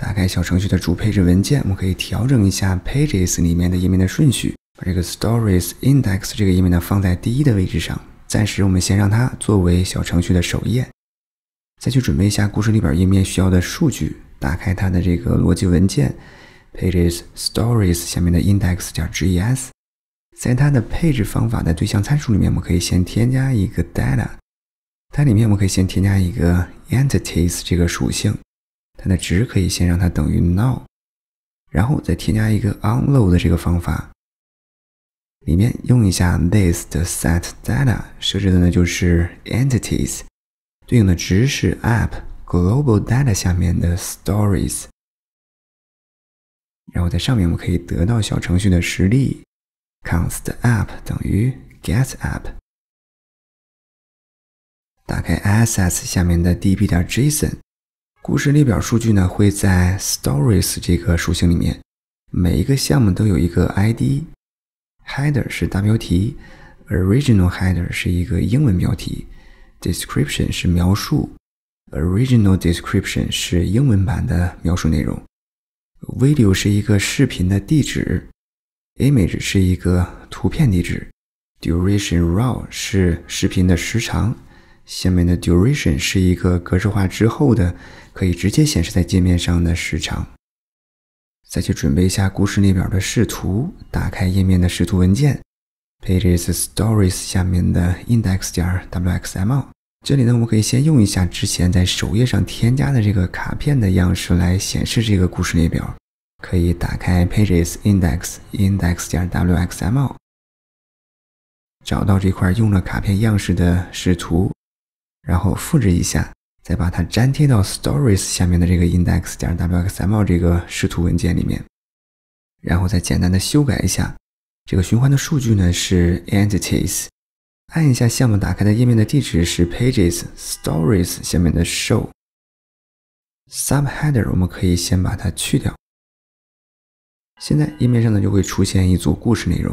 打开小程序的主配置文件，我们可以调整一下 pages 里面的页面的顺序，把这个 stories index 这个页面呢放在第一的位置上。暂时我们先让它作为小程序的首页，再去准备一下故事列表页面需要的数据。打开它的这个逻辑文件 pages stories 下面的 index .ges，在它的配置方法的对象参数里面，我们可以先添加一个 data，它里面我们可以先添加一个 entities 这个属性。它的值可以先让它等于 now，然后再添加一个 unload 的这个方法，里面用一下 this 的 set data 设置的呢就是 entities，对应的值是 app global data 下面的 stories，然后在上面我们可以得到小程序的实例 const app 等于 get app，打开 assets 下面的 db 点 json。故事列表数据呢会在 stories 这个属性里面，每一个项目都有一个 ID，header 是大标题，original header 是一个英文标题，description 是描述，original description 是英文版的描述内容，video 是一个视频的地址，image 是一个图片地址，duration raw 是视频的时长。下面的 duration 是一个格式化之后的，可以直接显示在界面上的时长。再去准备一下故事列表的视图，打开页面的视图文件 pages stories 下面的 index 点 wxml。这里呢，我们可以先用一下之前在首页上添加的这个卡片的样式来显示这个故事列表。可以打开 pages index index 加 wxml，找到这块用了卡片样式的视图。然后复制一下，再把它粘贴到 stories 下面的这个 index. 加 wxr 这个视图文件里面，然后再简单的修改一下。这个循环的数据呢是 entities。按一下项目打开的页面的地址是 pages stories 下面的 show subheader。我们可以先把它去掉。现在页面上呢就会出现一组故事内容。